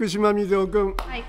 福島みずほ君。はい。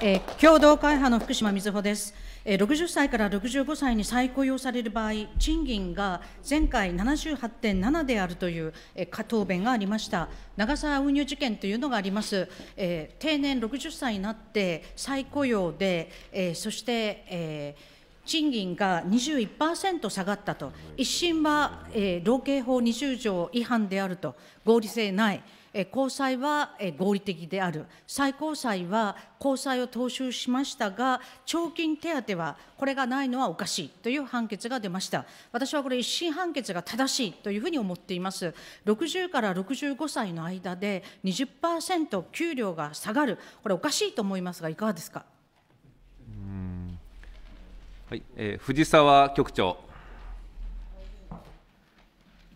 えー、共同会派の福島みずほです。えー、60歳から65歳に再雇用される場合、賃金が前回78.7であるという、えー、答弁がありました、長沢運輸事件というのがあります、えー、定年60歳になって再雇用で、えー、そして、えー賃金が21%下がったと、一審は、えー、老刑法20条違反であると、合理性ない。え高裁はえ合理的である、最高裁は高裁を踏襲しましたが、長金手当はこれがないのはおかしいという判決が出ました。私はこれ、一審判決が正しいというふうに思っています。60から65歳の間で20%給料が下がる、これ、おかしいと思いますが、いかがですか。はいえー、藤沢局長。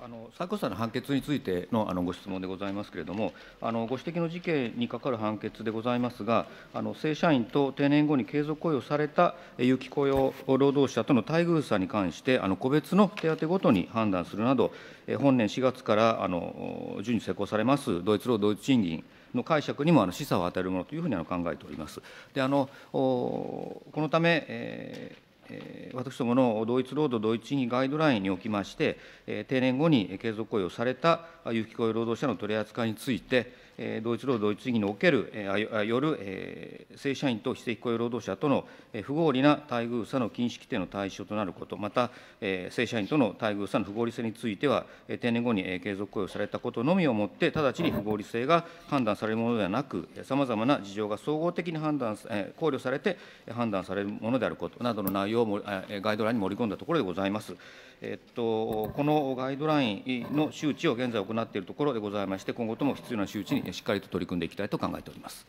あの最高裁の判決についてのあのご質問でございますけれども、あのご指摘の事件に係る判決でございますが、あの正社員と定年後に継続雇用された有期雇用労働者との待遇差に関して、あの個別の手当ごとに判断するなど、本年4月からあの順次施行されます同一労働賃金の解釈にもあの示唆を与えるものというふうにあの考えております。であのこのため、えー私どもの同一労働同一賃金ガイドラインにおきまして、定年後に継続雇用された有期雇用労働者の取り扱いについて、同一労働同一義における、よる正社員と非正規雇用労働者との不合理な待遇差の禁止規定の対象となること、また、正社員との待遇差の不合理性については、定年後に継続雇用されたことのみをもって、直ちに不合理性が判断されるものではなく、さまざまな事情が総合的に判断、考慮されて判断されるものであることなどの内容をガイドラインに盛り込んだところでございます。えっと、このガイドラインの周知を現在行っているところでございまして、今後とも必要な周知にしっかりと取り組んでいきたいと考えております。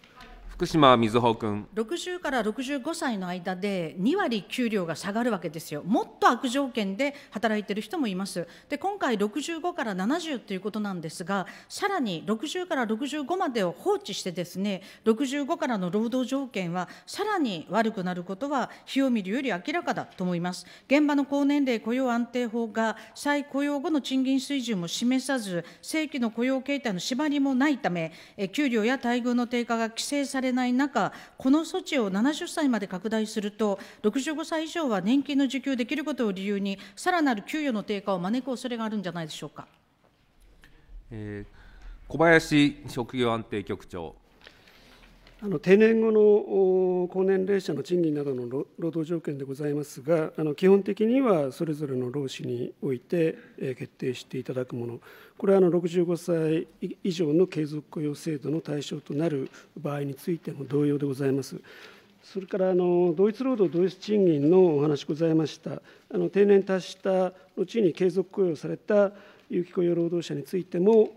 福島みずほ君60から65歳の間で2割給料が下がるわけですよもっと悪条件で働いてる人もいますで今回65から70ということなんですがさらに60から65までを放置してですね65からの労働条件はさらに悪くなることは日を見るより明らかだと思います現場の高年齢雇用安定法が再雇用後の賃金水準も示さず正規の雇用形態の縛りもないため給料や待遇の低下が規制されれない中、この措置を70歳まで拡大すると、65歳以上は年金の受給できることを理由に、さらなる給与の低下を招く恐れがあるんじゃないでしょうか。えー、小林職業安定局長。あの定年後の高年齢者の賃金などの労働条件でございますが、あの基本的にはそれぞれの労使において決定していただくもの、これはあの65歳以上の継続雇用制度の対象となる場合についても同様でございます。それからあの同一労働同一賃金のお話ございました。あの定年達した後に継続雇用された有機雇用労働者についても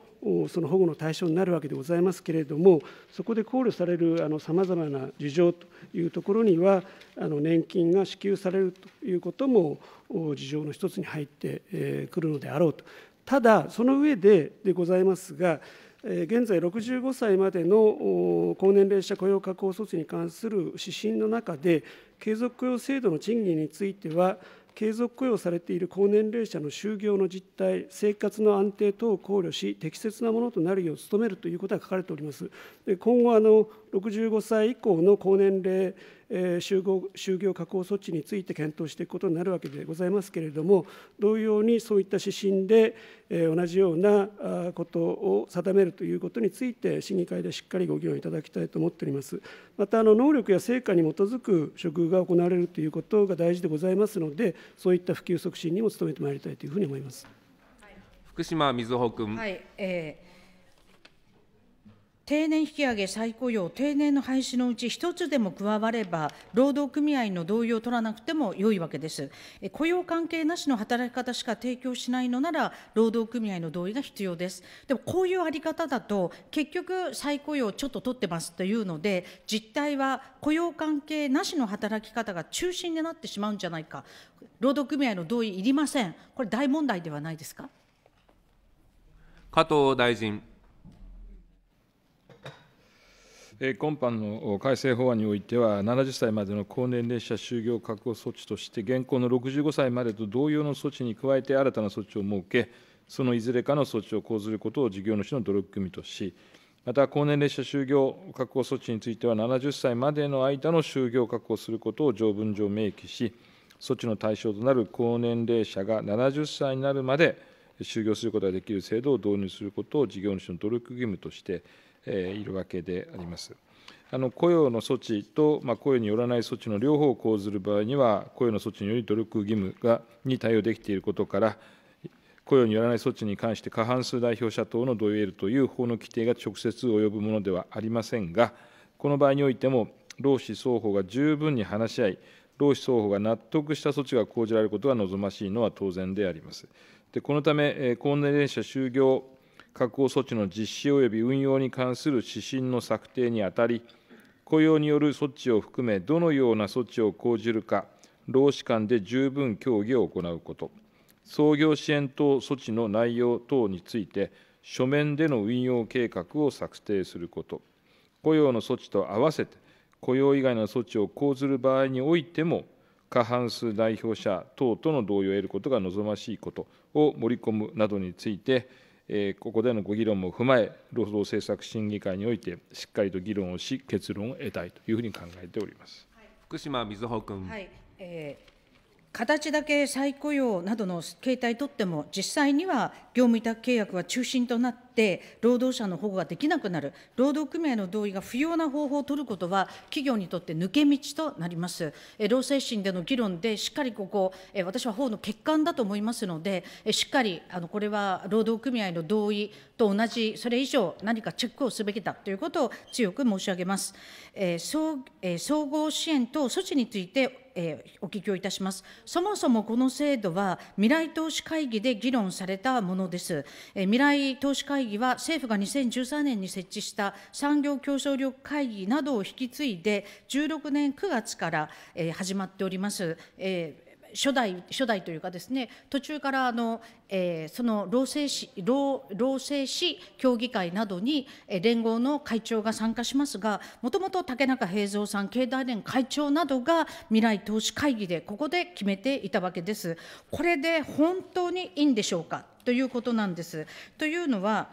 その保護の対象になるわけでございますけれども、そこで考慮されるさまざまな事情というところには、あの年金が支給されるということも事情の一つに入ってくるのであろうと、ただ、その上ででございますが、現在65歳までの高年齢者雇用確保措置に関する指針の中で、継続雇用制度の賃金については、継続雇用されている高年齢者の就業の実態、生活の安定等を考慮し、適切なものとなるよう努めるということが書かれております。今後あの65歳以降の高年齢就業確保措置について検討していくことになるわけでございますけれども、同様にそういった指針で同じようなことを定めるということについて、審議会でしっかりご議論いただきたいと思っております。また、能力や成果に基づく処遇が行われるということが大事でございますので、そういった普及促進にも努めてまいりたいというふうに思います。福島瑞穂君。はい、えー定年引き上げ、再雇用、定年の廃止のうち1つでも加われば、労働組合の同意を取らなくても良いわけです。雇用関係なしの働き方しか提供しないのなら、労働組合の同意が必要です。でも、こういうあり方だと、結局、再雇用ちょっと取ってますというので、実態は雇用関係なしの働き方が中心になってしまうんじゃないか、労働組合の同意いりません、これ、大問題ではないですか。加藤大臣。今般の改正法案においては、70歳までの高年齢者就業確保措置として、現行の65歳までと同様の措置に加えて、新たな措置を設け、そのいずれかの措置を講ずることを事業主の努力組とし、また高年齢者就業確保措置については、70歳までの間の就業を確保することを条文上明記し、措置の対象となる高年齢者が70歳になるまで就業することができる制度を導入することを事業主の努力義務として、いるわけであります。あの雇用の措置と、まあ、雇用によらない措置の両方を講ずる場合には、雇用の措置により努力義務がに対応できていることから、雇用によらない措置に関して過半数代表者等の同意を得るという法の規定が直接及ぶものではありませんが、この場合においても、労使双方が十分に話し合い、労使双方が納得した措置が講じられることが望ましいのは当然であります。でこのため、高年齢者就業確保措置の実施及び運用に関する指針の策定にあたり、雇用による措置を含め、どのような措置を講じるか、労使間で十分協議を行うこと、創業支援等措置の内容等について、書面での運用計画を策定すること、雇用の措置と合わせて、雇用以外の措置を講ずる場合においても、過半数代表者等との同意を得ることが望ましいことを盛り込むなどについて、ここでのご議論も踏まえ、労働政策審議会において、しっかりと議論をし、結論を得たいというふうに考えております福島みずほ君。はいえー形だけ再雇用などの形態とっても、実際には業務委託契約は中心となってって労働者の保護ができなくなる、労働組合の同意が不要な方法を取ることは、企業にとって抜け道となります。え労政審での議論で、しっかりここ、え、私は法の欠陥だと思いますので、えしっかりあのこれは労働組合の同意と同じ、それ以上、何かチェックをすべきだということを強く申し上げます。総総合支援等措置についてえー、お聞きをいたします。そもそもこの制度は、未来投資会議で議論されたものです。えー、未来投資会議議は、政府が2013年に設置した産業競争力会議などを引き継いで、16年9月から、始まっております。初代初代というかですね途中からあの、えー、その労政士労政士協議会などに連合の会長が参加しますがもともと竹中平蔵さん経団連会長などが未来投資会議でここで決めていたわけです。これで本当にいいんでしょうかということなんです。というのは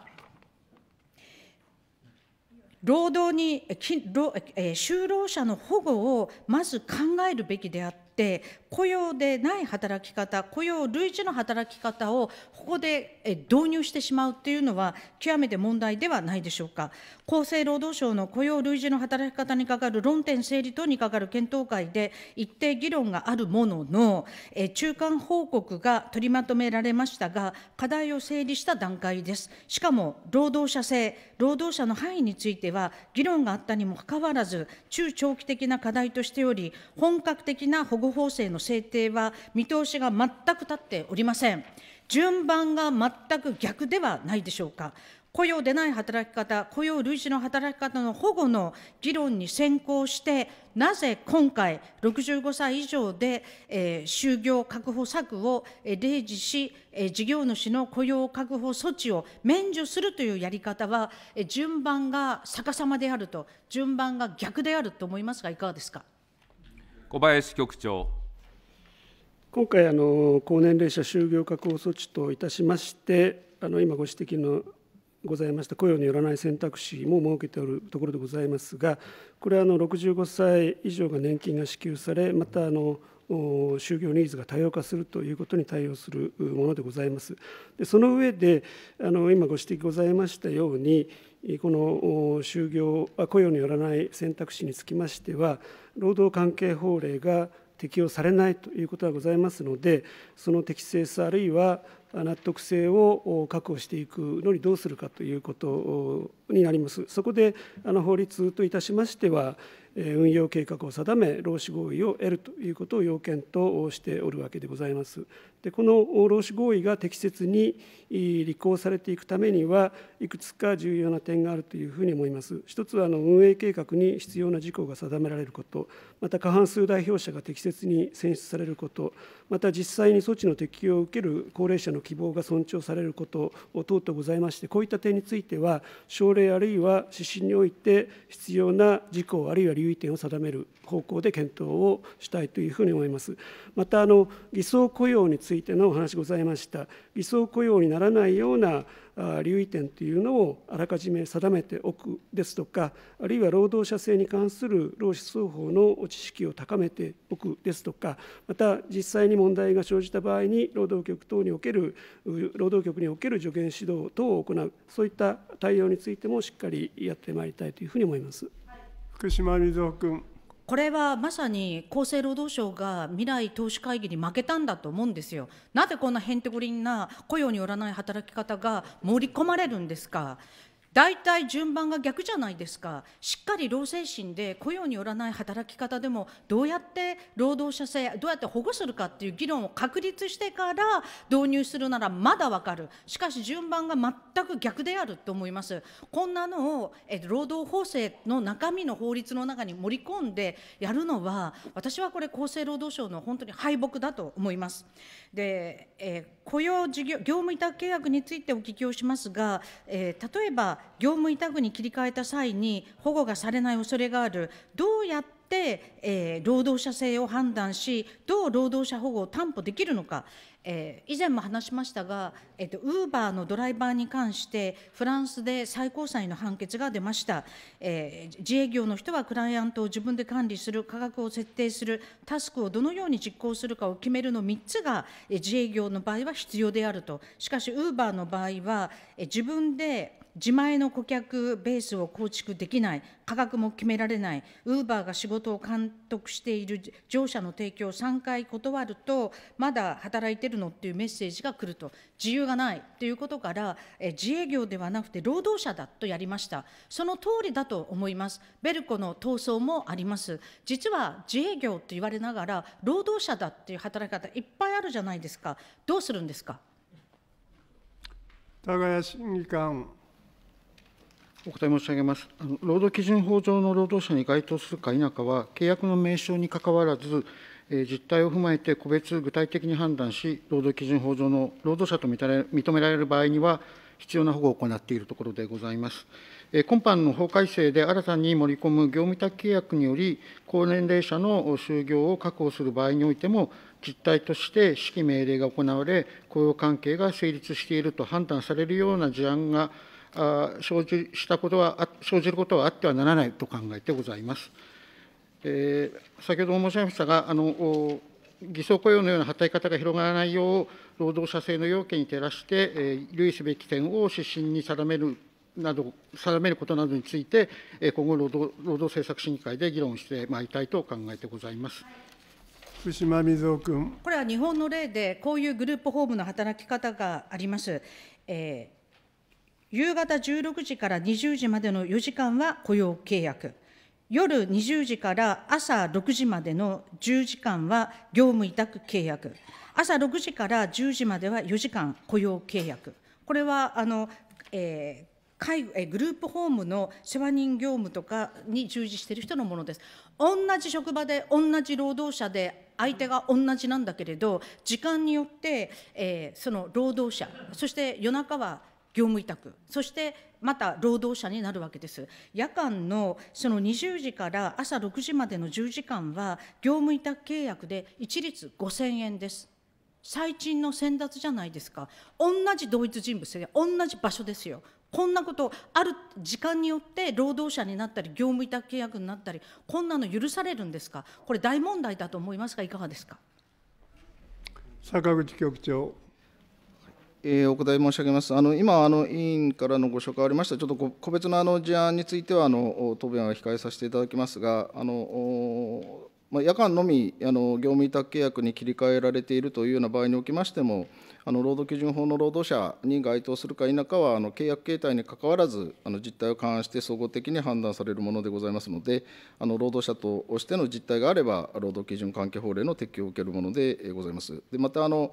労働に就労者の保護をまず考えるべきであってって雇用でない働き方雇用類似の働き方をここで導入してしまうというのは極めて問題ではないでしょうか厚生労働省の雇用類似の働き方にかかる論点整理等にかかる検討会で一定議論があるものの中間報告が取りまとめられましたが課題を整理した段階ですしかも労働者性労働者の範囲については議論があったにもかかわらず中長期的な課題としており本格的な保護護法制の制定は見通しが全く立っておりません。順番が全く逆ではないでしょうか。雇用でない働き方、雇用類似の働き方の保護の議論に先行して、なぜ今回、65歳以上で、えー、就業確保策を、え例示し、えー、事業主の雇用確保措置を免除するというやり方は、えー、順番が逆さまであると、順番が逆であると思いますが、いかがですか。小林局長。今回あの、高年齢者就業確保措置といたしまして、あの今ご指摘のございました雇用によらない選択肢も設けておるところでございますが、これはあの65歳以上が年金が支給され、またあの就業ニーズが多様化するということに対応するものでございます。でその上であの今ご指摘ございましたように、この就業雇用によらない選択肢につきましては労働関係法令が適用されないということがございますのでその適正さあるいは納得性を確保していくのにどうするかということになります。そこであの法律といたしましては運用計画を定め、労使合意を得るということを要件としておるわけでございます。でこの労使合意が適切に履行されていくためには、いくつか重要な点があるというふうに思います。一つはあの運営計画に必要な事項が定められること、また過半数代表者が適切に選出されること、また実際に措置の適用を受ける高齢者の希望が尊重されること等々ございまして、こういった点については、省令あるいは指針において必要な事項、あるいは理由留意点を定める方向で検討をしたいというふうに思います。またあの偽装雇用についてのお話ございました偽装雇用にならないような留意点というのをあらかじめ定めておくですとかあるいは労働者性に関する労使双方の知識を高めておくですとかまた実際に問題が生じた場合に労働局等における労働局における助言指導等を行うそういった対応についてもしっかりやってまいりたいというふうに思います。福島みほ君。これはまさに厚生労働省が未来投資会議に負けたんだと思うんですよ。なぜこんなへんてこりんな雇用によらない働き方が盛り込まれるんですか。大体順番が逆じゃないですかしっかり労精神で雇用によらない働き方でもどうやって労働者性どうやって保護するかっていう議論を確立してから導入するならまだわかるしかし順番が全く逆であると思いますこんなのをえ労働法制の中身の法律の中に盛り込んでやるのは私はこれ厚生労働省の本当に敗北だと思いますで、えー雇用事業、業務委託契約についてお聞きをしますが、えー、例えば業務委託に切り替えた際に保護がされない恐れがある、どうやって、えー、労働者性を判断し、どう労働者保護を担保できるのか、えー、以前も話しましたが、えと、ウーバーのドライバーに関して、フランスで最高裁の判決が出ました、えー、自営業の人はクライアントを自分で管理する、価格を設定する、タスクをどのように実行するかを決めるの3つが、えー、自営業の場合は必要であると、しかし、ウーバーの場合は、えー、自分で、自前の顧客ベースを構築できない、価格も決められない、ウーバーが仕事を監督している乗車の提供を3回断ると、まだ働いてるのっていうメッセージが来ると、自由がないということから、え自営業ではなくて労働者だとやりました、その通りだと思います、ベルコの闘争もあります、実は自営業と言われながら、労働者だっていう働き方、いっぱいあるじゃないですか、どうするんですか。高谷審議官お答え申し上げます労働基準法上の労働者に該当するか否かは、契約の名称にかかわらず、実態を踏まえて個別具体的に判断し、労働基準法上の労働者と認められる場合には、必要な保護を行っているところでございます。今般の法改正で新たに盛り込む業務委託契約により、高年齢者の就業を確保する場合においても、実態として指揮命令が行われ、雇用関係が成立していると判断されるような事案が生じしたことは生じることはあってはならないと考えてございます。えー、先ほど申し上げましたが、あの偽装雇用のような働き方が広がらないよう、労働者性の要件に照らして、えー、留意すべき点を指針に定めるなど、定めることなどについて、え今後労働、労働政策審議会で議論してまいりたいと考えてございます。福島みず君これは日本の例で、こういうグループホームの働き方があります。えー夕方16時から20時までの4時間は雇用契約、夜20時から朝6時までの10時間は業務委託契約、朝6時から10時までは4時間雇用契約、これはあの、えー介護グループホームの世話人業務とかに従事している人のものです。同じ職場で同じ労働者で相手が同じなんだけれど時間によって、えー、その労働者そして夜中は業務委託そしてまた労働者になるわけです夜間のその20時から朝6時までの10時間は業務委託契約で一律5000円です最賃の先達じゃないですか同じ同一人物で同じ場所ですよこんなことある時間によって労働者になったり業務委託契約になったりこんなの許されるんですかこれ大問題だと思いますがいかがですか坂口局長えお答え申し上げます。あの今あの委員からのご紹介ありました。ちょっと個別のあの事案についてはあの答弁は控えさせていただきますが、あのまあ、夜間のみあの業務委託契約に切り替えられているというような場合におきましても。あの労働基準法の労働者に該当するか否かは、あの契約形態にかかわらず、あの実態を勘案して総合的に判断されるものでございますので、あの労働者としての実態があれば、労働基準関係法令の適用を受けるものでございます。でまたあの、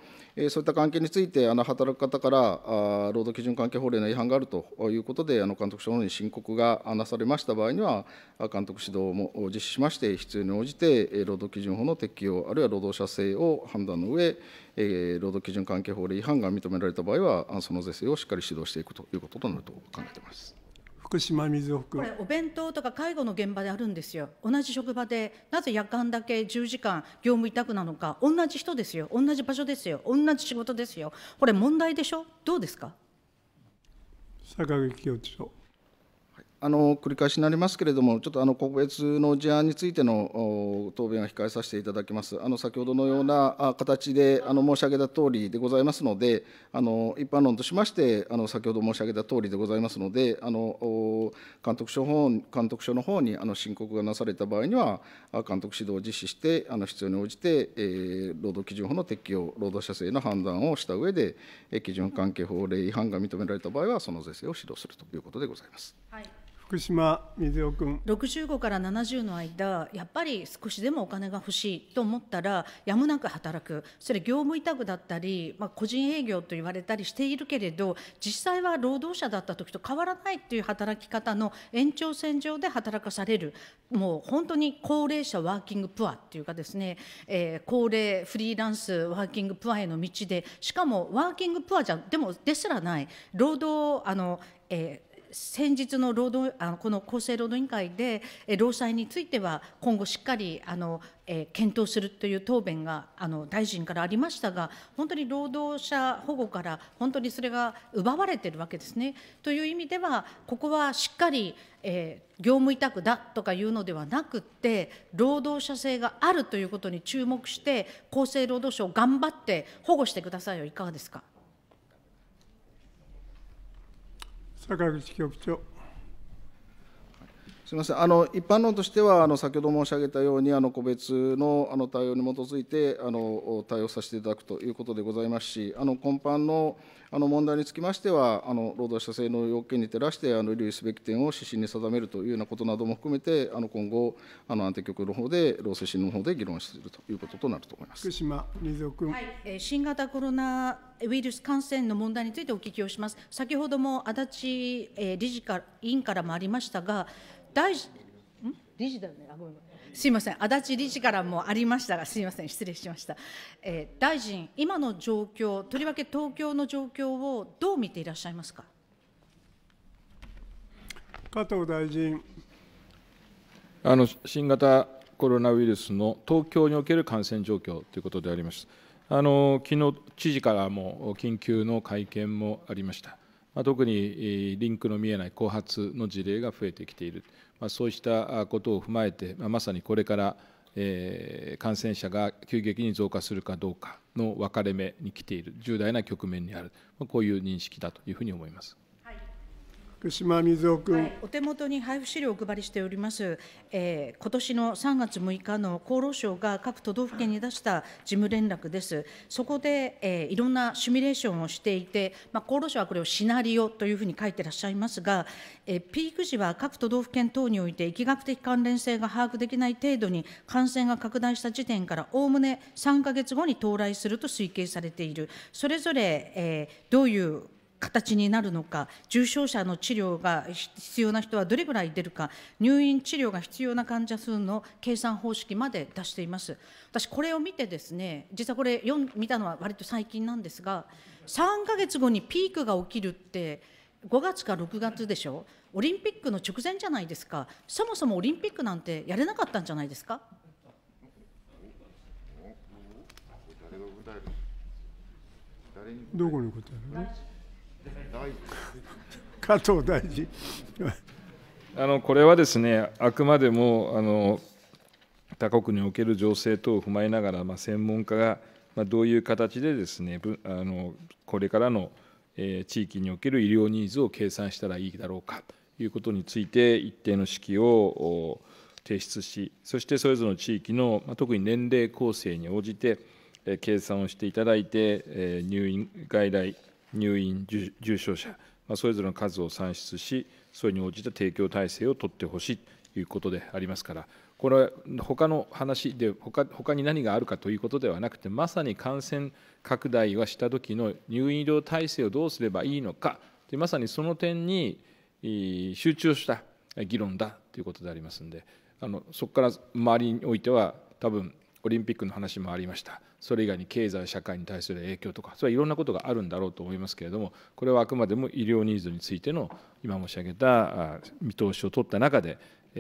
そういった関係について、あの働く方からあ労働基準関係法令の違反があるということで、あの監督署の方に申告がなされました場合には、監督指導も実施しまして、必要に応じて労働基準法の適用、あるいは労働者性を判断の上、えー、労働基準関係法で違反が認められた場合は、その是正をしっかり指導していくということとなると考えています。福島みずこれお弁当とか介護の現場であるんですよ同じ職場でなぜ夜間だけ10時間業務委託なのか同じ人ですよ同じ場所ですよ同じ仕事ですよこれ問題でしょどうですか坂口教授繰り返しになりますけれども、ちょっと個別の事案についての答弁は控えさせていただきます。先ほどのような形で申し上げたとおりでございますので、一般論としまして、先ほど申し上げたとおりでございますので、監督署監督署の方に申告がなされた場合には、監督指導を実施して、必要に応じて、労働基準法の適用、労働者制の判断をした上で、基準関係法令違反が認められた場合は、その是正を指導するということでございます。はい福島水尾君65から70の間やっぱり少しでもお金が欲しいと思ったらやむなく働くそれ業務委託だったり、まあ、個人営業と言われたりしているけれど実際は労働者だった時と変わらないっていう働き方の延長線上で働かされるもう本当に高齢者ワーキングプアっていうかですね、えー、高齢フリーランスワーキングプアへの道でしかもワーキングプアじゃでもですらない労働あの、えー先日の労働あのこの厚生労働委員会で、労災については、今後しっかりあの、え検討するという答弁があの大臣からありましたが、本当に労働者保護から、本当にそれが奪われてるわけですね。という意味では、ここはしっかり、えー、業務委託だとかいうのではなくて、労働者性があるということに注目して、厚生労働省、頑張って保護してくださいよ、いかがですか。坂口局長。すみませんあの一般論としてはあの、先ほど申し上げたように、あの個別のあの対応に基づいてあの対応させていただくということでございますし、あの根幹のあの問題につきましては、あの労働者制の要件に照らしてあの留意すべき点を指針に定めるというようなことなども含めて、あの今後、あの安定局の方で、労政審の方で議論するということとなると思います福島瑞穂君、はい、新型コロナウイルス感染の問題についてお聞きをします。先ほども足立理事から委員からもありましたが、大臣理事だよねあごめんすいません足立理事からもありましたがすいません失礼しました、えー、大臣今の状況とりわけ東京の状況をどう見ていらっしゃいますか加藤大臣あの新型コロナウイルスの東京における感染状況ということであります。あの昨日知事からも緊急の会見もありました。まあ、特にリンクの見えない後発の事例が増えてきている、まそうしたことを踏まえて、ままさにこれから、え感染者が急激に増加するかどうかの分かれ目に来ている、重大な局面にある、こういう認識だというふうに思います。福島みず君、はい、お手元に配布資料をお配りしております、えー、今年の3月6日の厚労省が各都道府県に出した事務連絡です、そこで、えー、いろんなシミュレーションをしていて、まあ、厚労省はこれをシナリオというふうに書いてらっしゃいますが、えー、ピーク時は各都道府県等において、疫学的関連性が把握できない程度に感染が拡大した時点から、おおむね3か月後に到来すると推計されている、それぞれ、えー、どういう形になるのか、重症者の治療が必要な人はどれぐらい出るか、入院治療が必要な患者数の計算方式まで出しています。私、これを見てですね、実はこれ読見たのは割と最近なんですが、3ヶ月後にピークが起きるって、5月か6月でしょ、オリンピックの直前じゃないですか、そもそもオリンピックなんてやれなかったんじゃないですか。どこに答えるの加藤大臣あのこれはですね、あくまでもあの他国における情勢等を踏まえながら、まあ、専門家が、まどういう形でですねあのこれからの、え地域における医療ニーズを計算したらいいだろうかということについて、一定の指揮を提出し、そしてそれぞれの地域の、ま特に年齢構成に応じて、え計算をしていただいて、え入院外来入院、重症者、まあ、それぞれの数を算出し、それに応じた提供体制を取ってほしいということでありますから、これは他の話で他、他に何があるかということではなくて、まさに感染拡大はした時の入院医療体制をどうすればいいのか、でまさにその点に集中した議論だということでありますので、あのそこから周りにおいては、多分オリンピックの話もありましたそれ以外に経済社会に対する影響とかそれはいろんなことがあるんだろうと思いますけれどもこれはあくまでも医療ニーズについての今申し上げた見通しを取った中で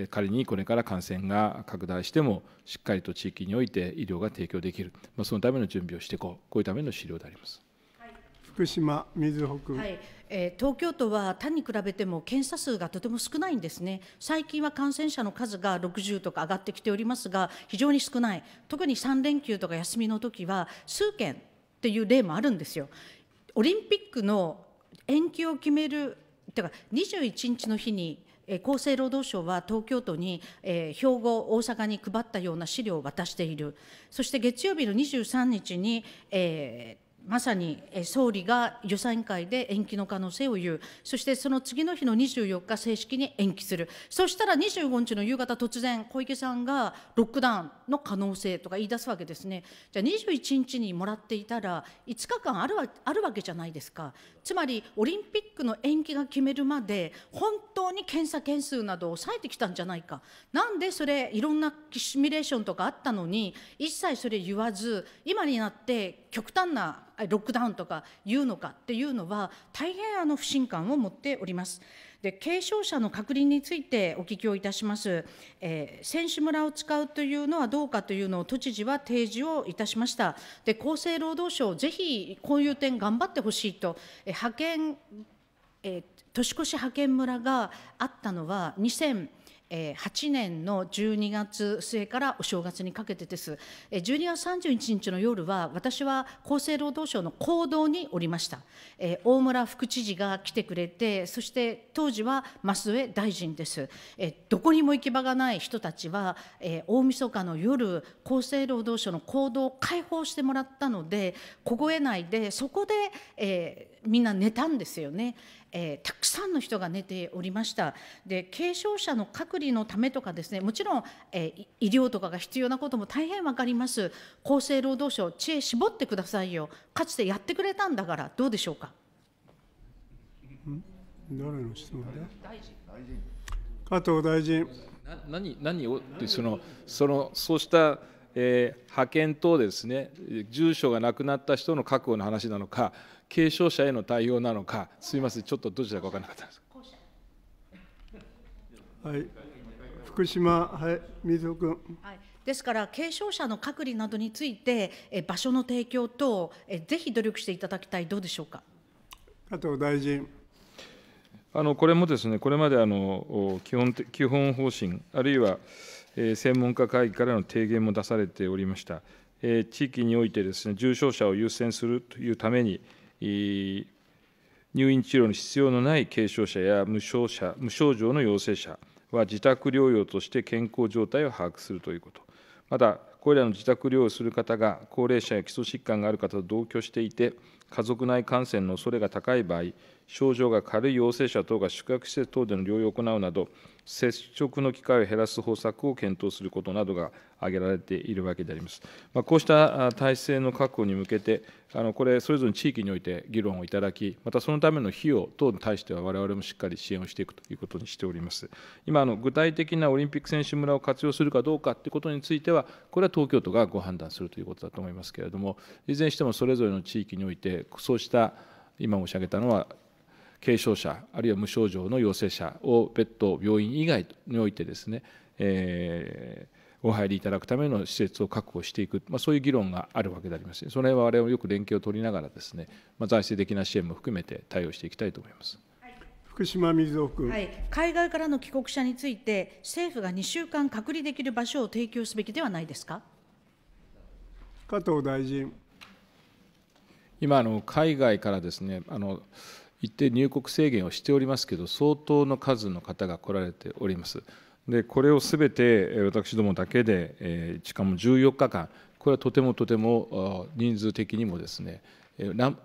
仮にこれから感染が拡大してもしっかりと地域において医療が提供できる、まあ、そのための準備をしていこうこういうための資料であります。福島水穂君、はい東京都は他に比べても検査数がとても少ないんですね、最近は感染者の数が60とか上がってきておりますが、非常に少ない、特に3連休とか休みの時は、数件っていう例もあるんですよ。オリンピックの延期を決めるてか21日の日に厚生労働省は東京都に、兵庫、大阪に配ったような資料を渡している、そして月曜日の23日に、まさに総理が予算委員会で延期の可能性を言う、そしてその次の日の24日、正式に延期する、そしたら25日の夕方、突然、小池さんがロックダウンの可能性とか言い出すわけですね、じゃあ21日にもらっていたら、5日間あるわあるわけじゃないですか、つまりオリンピックの延期が決めるまで本当に検査件数などを抑えてきたんじゃないかなんでそれいろんなシミュレーションとかあったのに一切それ言わず今になって極端なロックダウンとか言うのかっていうのは大変あの不信感を持っております。で軽症者の隔離についてお聞きをいたします、えー、選手村を使うというのはどうかというのを都知事は提示をいたしました、で厚生労働省、ぜひこういう点、頑張ってほしいと、え派遣、えー、年越し派遣村があったのは2 0 0 0え8年の12月末からお正月にかけてです、え12月31日の夜は私は厚生労働省の行動におりました、え大村副知事が来てくれてそして当時は増江大臣です、えどこにも行き場がない人たちは、え大晦日の夜厚生労働省の行動を開放してもらったので凍えないでそこで、えー、みんな寝たんですよね、えー、たくさんの人が寝ておりましたで軽症者の隔離のためとかですねもちろん、えー、医療とかが必要なことも大変分かります厚生労働省知恵絞ってくださいよかつてやってくれたんだからどうでしょうか誰の質問で加藤大臣何何をそのそのそうしたえー、派遣等ですね、住所がなくなった人の確保の話なのか、軽症者への対応なのか、すみません、ちょっとどちらか分からなかったです。はい、福島、はい、水尾君。はいですから、軽症者の隔離などについて、え場所の提供等え、ぜひ努力していただきたい、どうでしょうか加藤大臣。あのこれもですね、これまであの基本基本方針、あるいは、えー、専門家会議からの提言も出されておりました。え地域においてですね、重症者を優先するというために、入院治療に必要のない軽症者や無症者無症状の陽性者は自宅療養として健康状態を把握するということ、また、これらの自宅療養する方が高齢者や基礎疾患がある方と同居していて、家族内感染の恐れが高い場合、症状が軽い陽性者等が宿泊施設等での療養を行うなど、接触の機会を減らす方策を検討することなどが挙げられているわけであります。まあ、こうした体制の確保に向けて、あのこれ、それぞれの地域において議論をいただき、またそのための費用等に対しては、われわれもしっかり支援をしていくということにしております。今、あの具体的なオリンピック選手村を活用するかどうかということについては、これは東京都がご判断するということだと思いますけれども、いずれにしてもそれぞれの地域において、そうした今申し上げたのは軽症者あるいは無症状の陽性者を別途病院以外においてですね、えーお入りいただくための施設を確保していく、まあ、そういう議論があるわけでありますその辺は我々もよく連携を取りながらですね、まあ、財政的な支援も含めて対応していきたいと思います。福島みず君、はい、海外からの帰国者について、政府が2週間隔離できる場所を提供すべきではないですか加藤大臣。今あの、海外からですねあの一定入国制限をしておりますけど、相当の数の方が来られております。でこれをすべて私どもだけで、しかも14日間、これはとてもとても人数的にもですね、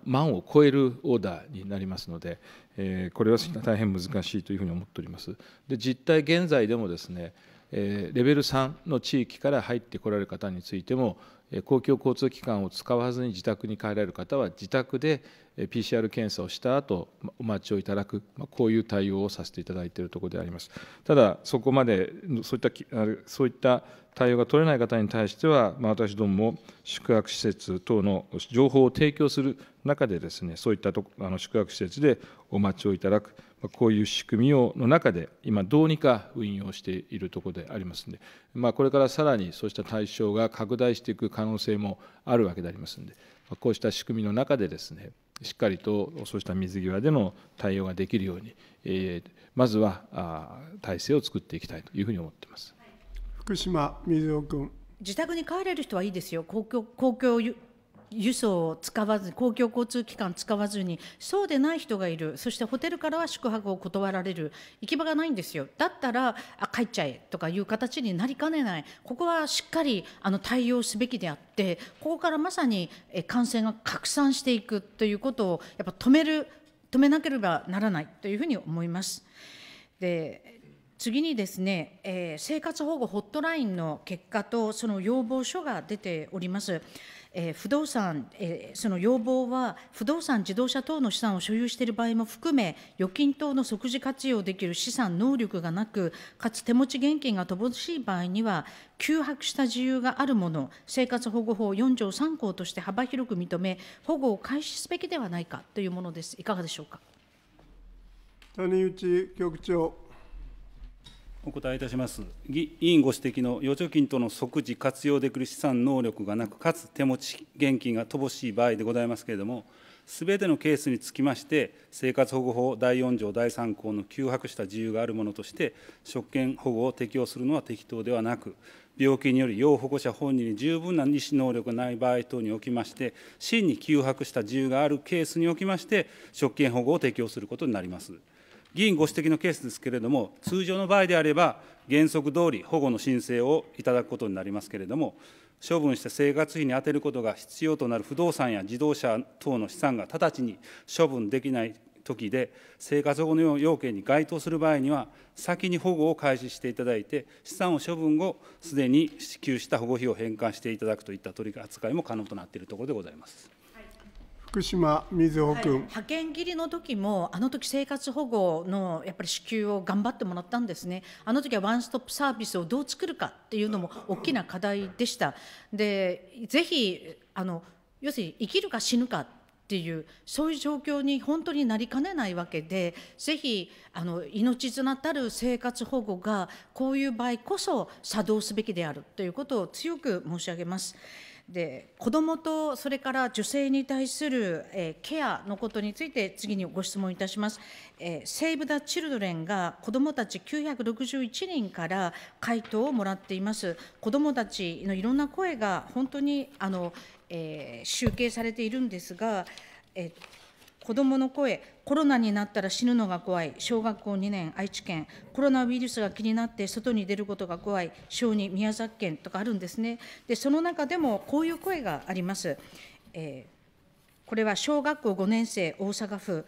万を超えるオーダーになりますので、これは大変難しいというふうに思っております。で実態、現在でもですね、レベル3の地域から入ってこられる方についても、公共交通機関を使わずに自宅に帰られる方は、自宅で PCR 検査をした後お待ちをいただく、まこういう対応をさせていただいているところであります。ただ、そこまでそういったそういった対応が取れない方に対しては、ま私どもも宿泊施設等の情報を提供する中でです、ね、そういったとあの宿泊施設でお待ちをいただく、こういう仕組みをの中で、今、どうにか運用しているところでありますので、まあ、これからさらにそうした対象が拡大していく可能性もあるわけでありますので、こうした仕組みの中でですね、しっかりとそうした水際での対応ができるように、えー、まずは体制を作っていきたいというふうに思っています福島水尾君自宅に帰れる人はいいですよ公共公共輸送を使わず公共交通機関使わずにそうでない人がいるそしてホテルからは宿泊を断られる行き場がないんですよだったらあ帰っちゃえとかいう形になりかねないここはしっかりあの対応すべきであってここからまさに感染が拡散していくということをやっぱ止める止めなければならないというふうに思います。で次にですね、えー、生活保護ホットラインの結果とその要望書が出ております。えー、不動産、えー、その要望は、不動産、自動車等の資産を所有している場合も含め、預金等の即時活用できる資産、能力がなく、かつ手持ち現金が乏しい場合には、休泊した自由があるもの、生活保護法4条3項として幅広く認め、保護を開始すべきではないかというものです。いかがでしょうか。谷内局長。お答えいたします。議員ご指摘の預貯金との即時活用できる資産能力がなく、かつ手持ち現金が乏しい場合でございますけれども、すべてのケースにつきまして、生活保護法第4条第3項の窮迫した自由があるものとして、職権保護を適用するのは適当ではなく、病気により要保護者本人に十分な意思能力がない場合等におきまして、真に窮迫した自由があるケースにおきまして、職権保護を適用することになります。議員ご指摘のケースですけれども、通常の場合であれば、原則通り保護の申請をいただくことになりますけれども、処分した生活費に充てることが必要となる不動産や自動車等の資産が直ちに処分できないときで、生活保護の要件に該当する場合には、先に保護を開始していただいて、資産を処分後、すでに支給した保護費を返還していただくといった取り扱いも可能となっているところでございます。福島瑞穂君、はい、派遣切りの時もあの時生活保護のやっぱり支給を頑張ってもらったんですねあの時はワンストップサービスをどう作るかっていうのも大きな課題でしたでぜひあの要するに生きるか死ぬかっていうそういう状況に本当になりかねないわけでぜひあの命綱たる生活保護がこういう場合こそ作動すべきであるということを強く申し上げます。で子どもとそれから女性に対する、えー、ケアのことについて次にご質問いたします、えー、セーブ・ザ・チルドレンが子どもたち961人から回答をもらっています子どもたちのいろんな声が本当にあの、えー、集計されているんですが、えー子どもの声、コロナになったら死ぬのが怖い、小学校2年、愛知県、コロナウイルスが気になって外に出ることが怖い、小児、宮崎県とかあるんですね。で、その中でもこういう声があります。えー、これは小学校5年生、大阪府、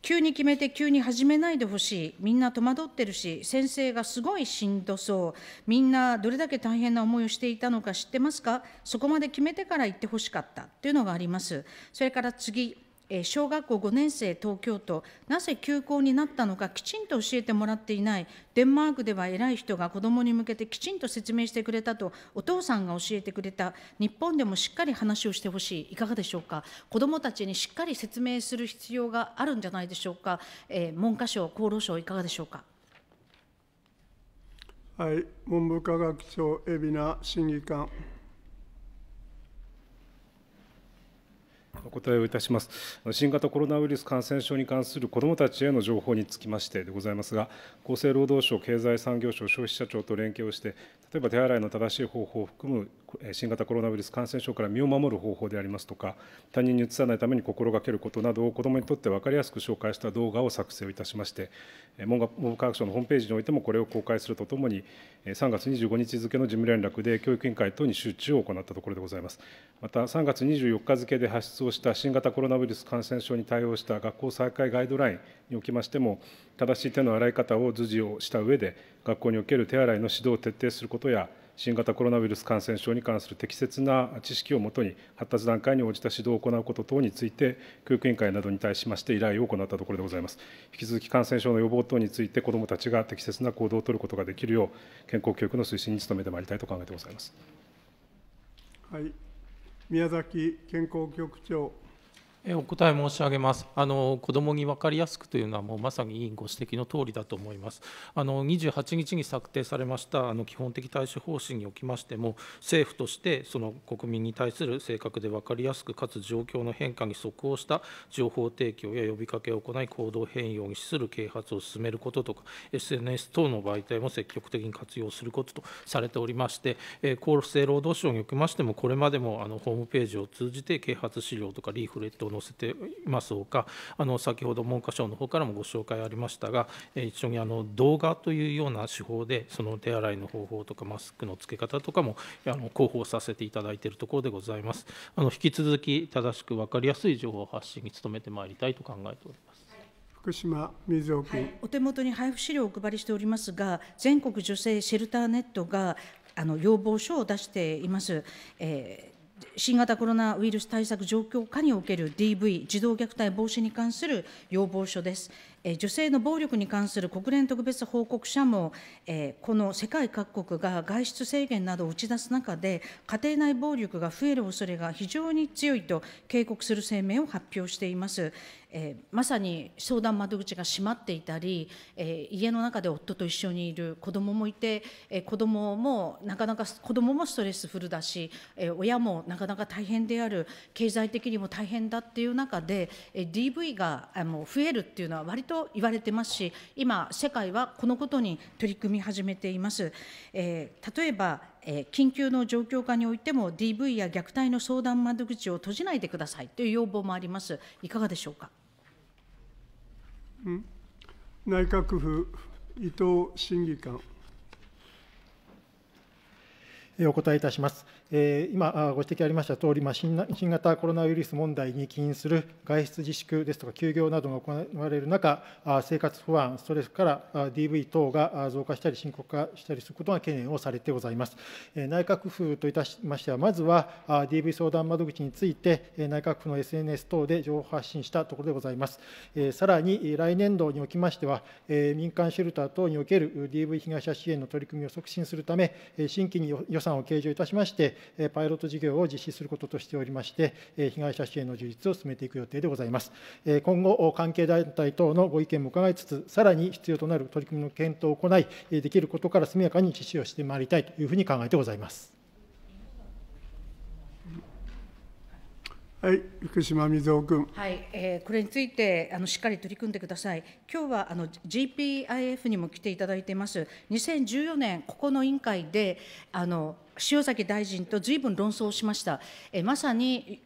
急に決めて急に始めないでほしい、みんな戸惑ってるし、先生がすごいしんどそう、みんなどれだけ大変な思いをしていたのか知ってますか、そこまで決めてから行ってほしかったというのがあります。それから次小学校5年生東京都なぜ休校になったのかきちんと教えてもらっていないデンマークでは偉い人が子どもに向けてきちんと説明してくれたとお父さんが教えてくれた日本でもしっかり話をしてほしいいかがでしょうか子どもたちにしっかり説明する必要があるんじゃないでしょうか、えー、文科省厚労省いかがでしょうかはい文部科学省海老名審議官お答えをいたします。新型コロナウイルス感染症に関する子どもたちへの情報につきましてでございますが、厚生労働省、経済産業省、消費者庁と連携をして、例えば手洗いの正しい方法を含む新型コロナウイルス感染症から身を守る方法でありますとか、他人にうつさないために心がけることなどを子どもにとって分かりやすく紹介した動画を作成をいたしまして、文部科学省のホームページにおいてもこれを公開するとともに、3月25日付の事務連絡で教育委員会等に周知を行ったところでございます。また、3月24日付で発出をした新型コロナウイルス感染症に対応した学校再開ガイドラインにおきましても、正しい手の洗い方を図示をした上で、学校における手洗いの指導を徹底することや、新型コロナウイルス感染症に関する適切な知識をもとに、発達段階に応じた指導を行うこと等について、教育委員会などに対しまして依頼を行ったところでございます。引き続き感染症の予防等について、子どもたちが適切な行動を取ることができるよう、健康教育の推進に努めてまいりたいと考えてございます。はい、宮崎健康局長。お答え申し上げますあの子どもに分かりやすくというのは、もうまさに委員ご指摘の通りだと思います。あの28日に策定されましたあの基本的対処方針におきましても、政府としてその国民に対する正確で分かりやすく、かつ状況の変化に即応した情報提供や呼びかけを行い、行動変容に資する啓発を進めることとか、SNS 等の媒体も積極的に活用することとされておりまして、厚生労働省におきましても、これまでもあのホームページを通じて、啓発資料とかリーフレット載せていますほか、あの先ほど文科省の方からもご紹介ありましたが、一緒にあの動画というような手法で、その手洗いの方法とか、マスクの付け方とかもあの広報させていただいているところでございます。あの引き続き正しく分かりやすい情報発信に努めてまいりたいと考えております。福島水尾君、はい、お手元に配布資料をお配りしておりますが、全国女性シェルターネットがあの要望書を出しています。えー新型コロナウイルス対策状況下における DV、児童虐待防止に関する要望書です。え女性の暴力に関する国連特別報告者も、えこの世界各国が外出制限などを打ち出す中で、家庭内暴力が増える恐れが非常に強いと警告する声明を発表しています。えまさに相談窓口が閉まっていたり、え家の中で夫と一緒にいる子どももいて、え子どももなかなか子どももストレスフルだし、え親もなかなかかなか大変である経済的にも大変だっていう中で DV が増えるっていうのは割と言われてますし今世界はこのことに取り組み始めています。えー、例えばえ緊急の状況下においても DV や虐待の相談窓口を閉じないでくださいという要望もあります。いかがでしょうか。内閣府伊藤審議官お答えいたします。え今、ご指摘ありましたとおり、まあ、新型コロナウイルス問題に起因する外出自粛ですとか休業などが行われる中、生活不安、ストレスから DV 等が増加したり、深刻化したりすることが懸念をされてございます。内閣府といたしましては、まずは DV 相談窓口について、内閣府の SNS 等で情報発信したところでございます。さらに、来年度におきましては、民間シェルター等における DV 被害者支援の取り組みを促進するため、新規に予算を計上いたしまして、パイロット事業を実施することとしておりまして、被害者支援の充実を進めていく予定でございます。今後、関係団体等のご意見も伺いつつ、さらに必要となる取り組みの検討を行い、できることから速やかに実施をしてまいりたいというふうに考えてございます。はい、福島みず君。はい、えー、これについてあのしっかり取り組んでください。今日はあの GPIF にも来ていただいています。2014年ここの委員会であの塩崎大臣とずいぶん論争しました。えまさに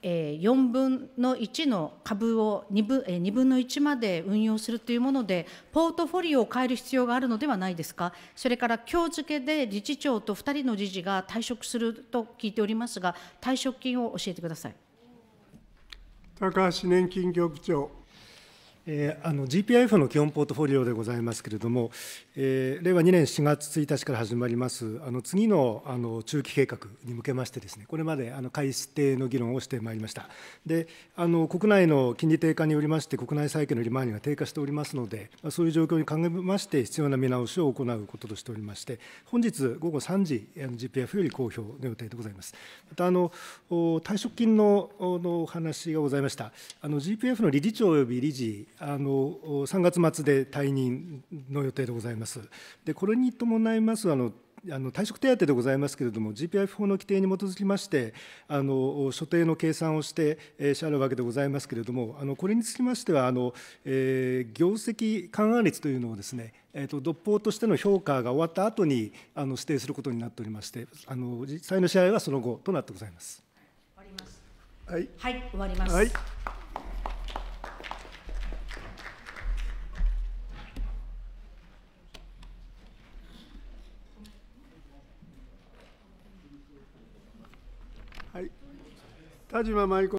え4分の1の株を2分,、え2分の1まで運用するというもので、ポートフォリオを変える必要があるのではないですか、それから今日付けで理事長と2人の理事が退職すると聞いておりますが、退職金を教えてください高橋年金局長。え GPIF の基本ポートフォリオでございますけれども、え令和2年4月1日から始まります、あの次のあの中期計画に向けまして、ですねこれまであの改定の議論をしてまいりました。であの国内の金利低下によりまして、国内債券の利回りが低下しておりますので、そういう状況に鑑みまして、必要な見直しを行うこととしておりまして、本日午後3時、GPIF より公表の予定でございます。またあの退職金ののお話がございました。g p f の理事長及び理事あの3月末で退任の予定でございます。でこれに伴いますあのあの退職手当でございますけれども、GPIF 法の規定に基づきまして、あの所定の計算をして支払うわけでございますけれども、あのこれにつきましてはあの、えー、業績勘案率というのをですね、えーと、独法としての評価が終わった後にあの指定することになっておりまして、あの実際の支払いはその後となってございます。終わりますはい、はい、終わります。はい田島麻子